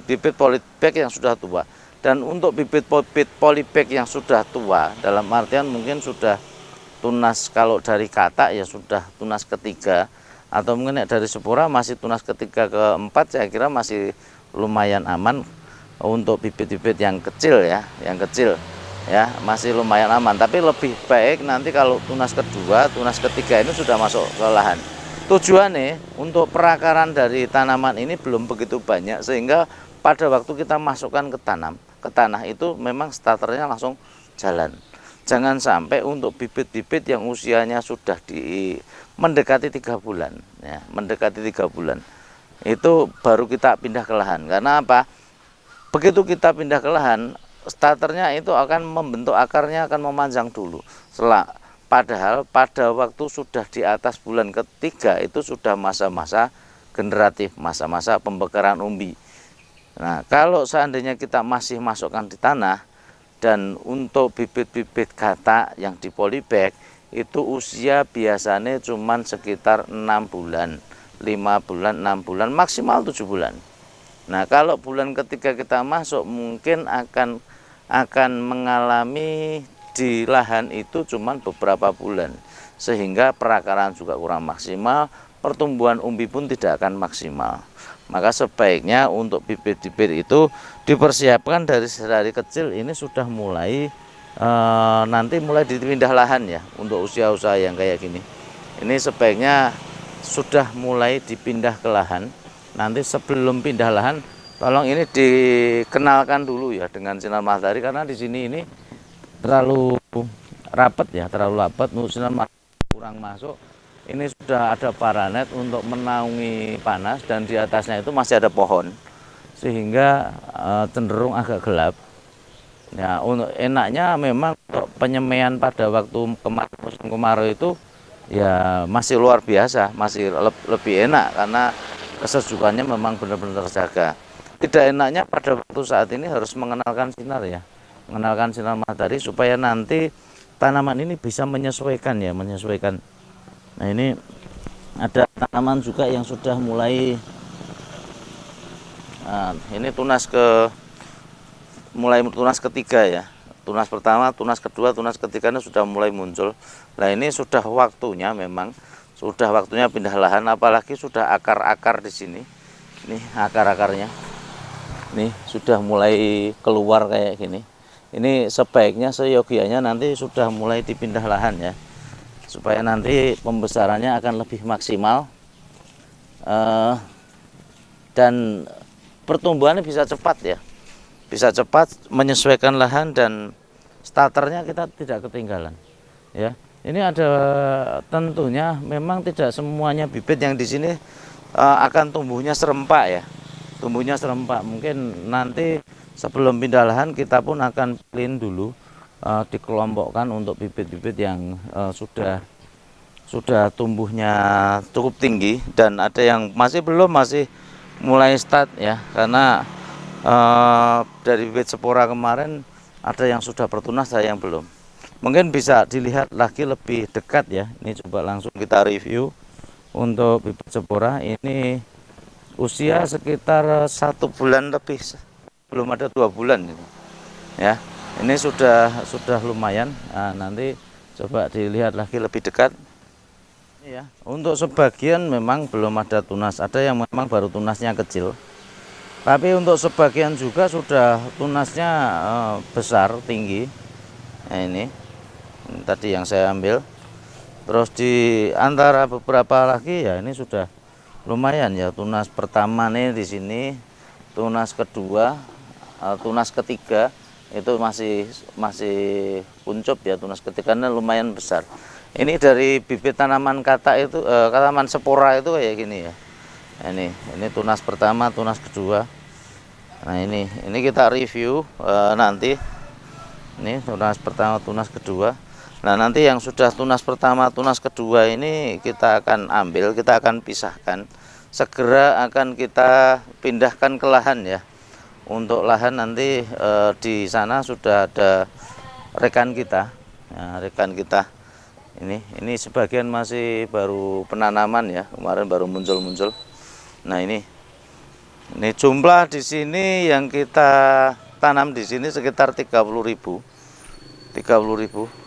bibit-bibit polybag yang sudah tua. Dan untuk bibit-bibit polybag yang sudah tua, dalam artian mungkin sudah tunas kalau dari kata ya sudah tunas ketiga, atau mungkin dari sepura masih tunas ketiga keempat, saya kira masih lumayan aman untuk bibit-bibit yang kecil ya, yang kecil ya masih lumayan aman tapi lebih baik nanti kalau tunas kedua tunas ketiga ini sudah masuk ke lahan Tujuannya untuk perakaran dari tanaman ini belum begitu banyak sehingga pada waktu kita masukkan ke tanam, ke tanah itu memang starternya langsung jalan. Jangan sampai untuk bibit-bibit yang usianya sudah di mendekati tiga bulan, ya, mendekati tiga bulan itu baru kita pindah ke lahan. Karena apa? Begitu kita pindah ke lahan, starternya itu akan membentuk akarnya akan memanjang dulu. Setelah Padahal pada waktu sudah di atas bulan ketiga itu sudah masa-masa generatif, masa-masa pembekaran umbi. Nah, kalau seandainya kita masih masukkan di tanah dan untuk bibit-bibit kata yang di polybag itu usia biasanya cuma sekitar 6 bulan, 5 bulan, 6 bulan, maksimal 7 bulan. Nah, kalau bulan ketiga kita masuk mungkin akan akan mengalami di lahan itu cuma beberapa bulan sehingga perakaran juga kurang maksimal pertumbuhan umbi pun tidak akan maksimal maka sebaiknya untuk bibit-bibit itu dipersiapkan dari sehari kecil ini sudah mulai e, nanti mulai dipindah lahan ya untuk usia-usia yang kayak gini ini sebaiknya sudah mulai dipindah ke lahan nanti sebelum pindah lahan tolong ini dikenalkan dulu ya dengan sinar matahari karena di sini ini terlalu rapat ya, terlalu rapat, musinan kurang masuk. Ini sudah ada paranet untuk menaungi panas dan di atasnya itu masih ada pohon. Sehingga e, cenderung agak gelap. Ya, untuk enaknya memang untuk penyemaian pada waktu kemarau musim kemarau itu ya masih luar biasa, masih le lebih enak karena kesejukannya memang benar-benar terjaga. Tidak enaknya pada waktu saat ini harus mengenalkan sinar ya mengenalkan sinar matahari supaya nanti tanaman ini bisa menyesuaikan ya menyesuaikan nah ini ada tanaman juga yang sudah mulai nah, ini tunas ke mulai tunas ketiga ya tunas pertama tunas kedua tunas ketiganya sudah mulai muncul nah ini sudah waktunya memang sudah waktunya pindah lahan apalagi sudah akar-akar di sini nih akar-akarnya nih sudah mulai keluar kayak gini ini sebaiknya seyogianya nanti sudah mulai dipindah lahan ya supaya nanti pembesarannya akan lebih maksimal uh, dan pertumbuhannya bisa cepat ya bisa cepat menyesuaikan lahan dan starternya kita tidak ketinggalan ya ini ada tentunya memang tidak semuanya bibit yang di sini uh, akan tumbuhnya serempak ya tumbuhnya serempak mungkin nanti sebelum pindah lahan kita pun akan clean dulu uh, dikelompokkan untuk bibit-bibit yang uh, sudah sudah tumbuhnya cukup tinggi dan ada yang masih belum masih mulai start ya karena uh, dari bibit spora kemarin ada yang sudah bertunas saya yang belum mungkin bisa dilihat lagi lebih dekat ya ini coba langsung kita review untuk bibit spora ini usia sekitar satu bulan lebih belum ada dua bulan gitu ya ini sudah sudah lumayan nah, nanti coba dilihat lagi lebih dekat ya untuk sebagian memang belum ada tunas ada yang memang baru tunasnya kecil tapi untuk sebagian juga sudah tunasnya eh, besar tinggi nah, ini. ini tadi yang saya ambil terus di antara beberapa lagi ya ini sudah lumayan ya tunas pertama nih di sini tunas kedua eh, tunas ketiga itu masih masih kuncup ya tunas ketiganya lumayan besar ini dari bibit tanaman kata itu eh, tanaman sepora itu kayak gini ya nah, ini ini tunas pertama tunas kedua nah ini ini kita review eh, nanti ini tunas pertama tunas kedua Nah nanti yang sudah tunas pertama, tunas kedua ini kita akan ambil, kita akan pisahkan. Segera akan kita pindahkan ke lahan ya. Untuk lahan nanti e, di sana sudah ada rekan kita, ya, rekan kita. Ini ini sebagian masih baru penanaman ya, kemarin baru muncul-muncul. Nah ini ini jumlah di sini yang kita tanam di sini sekitar 30.000. 30.000.